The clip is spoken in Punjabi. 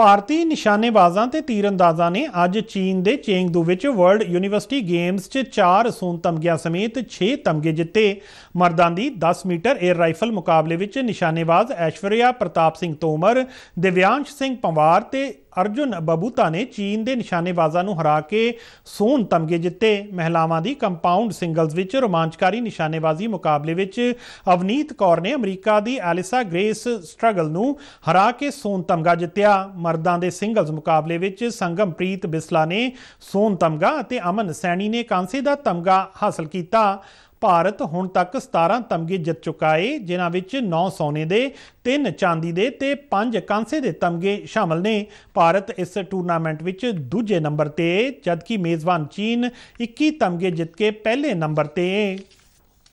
ਭਾਰਤੀ ਨਿਸ਼ਾਨੇਬਾਜ਼ਾਂ ਤੇ ਤੀਰਅੰਦਾਜ਼ਾਂ ਨੇ ਅੱਜ ਚੀਨ ਦੇ ਚੇਂਗਦੂ ਵਿੱਚ ਵਰਲਡ ਯੂਨੀਵਰਸਿਟੀ ਗੇਮਸ 'ਚ 4 ਸੋਨ ਤਮਗਿਆਂ ਸਮੇਤ 6 ਤਮਗੇ ਜਿੱਤੇ ਮਰਦਾਂ ਦੀ 10 ਮੀਟਰ 에ਅਰ ਰਾਈਫਲ ਮੁਕਾਬਲੇ ਵਿੱਚ ਨਿਸ਼ਾਨੇਬਾਜ਼ ਐਸ਼ਵਰਿਆ ਪ੍ਰਤਾਪ ਸਿੰਘ ਤੋਮਰ ਦਿਵਿਆਂਸ਼ ਸਿੰਘ ਪੰਵਾਰ ਤੇ ਅਰਜੁਨ ਬਬੂਤਾ ਨੇ ਚੀਨ ਦੇ ਨਿਸ਼ਾਨੇਬਾਜ਼ਾਂ ਨੂੰ ਹਰਾ ਕੇ ਸੋਨ ਤਮਗੇ ਜਿੱਤੇ ਮਹਿਲਾਵਾਂ ਦੀ ਕੰਪਾਊਂਡ ਸਿੰਗਲਸ ਵਿੱਚ ਰੋਮਾਂਚਕਾਰੀ ਨਿਸ਼ਾਨੇਬਾਜ਼ੀ ਮੁਕਾਬਲੇ ਵਿੱਚ ਅਵਨੀਤ ਕੌਰ ਨੇ ਅਮਰੀਕਾ ਦੀ ਐਲਿਸਾ ਗ੍ਰੇਸ ਸਟਰਗਲ ਨੂੰ ਹਰਾ ਕੇ ਸੋਨ ਤਮਗਾ ਜਿੱਤਿਆ ਮਰਦਾਂ ਦੇ ਸਿੰਗਲਸ ਮੁਕਾਬਲੇ ਵਿੱਚ ਸੰਗਮਪ੍ਰੀਤ ਬਿਸਲਾ ਨੇ ਸੋਨ ਤਮਗਾ ਅਤੇ ਅਮਨ ਸੈਣੀ ਨੇ ਕਾਂਸੇ ਦਾ ਤਮਗਾ ਹਾਸਲ ਕੀਤਾ ਭਾਰਤ ਹੁਣ ਤੱਕ 17 ਤਮਗੇ ਜਿੱਤ ਚੁੱਕਾ ਹੈ ਜਿਨ੍ਹਾਂ ਵਿੱਚ 9 ਸੋਨੇ ਦੇ 3 ਚਾਂਦੀ ਦੇ ਤੇ 5 ਕਾਂਸੇ ਦੇ ਤਮਗੇ ਸ਼ਾਮਲ ਨੇ ਭਾਰਤ ਇਸ ਟੂਰਨਾਮੈਂਟ ਵਿੱਚ ਦੂਜੇ ਨੰਬਰ ਤੇ ਜਦਕਿ ਮੇਜ਼ਬਾਨ ਚੀਨ 21 ਤਮਗੇ ਜਿੱਤ ਕੇ ਪਹਿਲੇ ਨੰਬਰ ਤੇ ਹੈ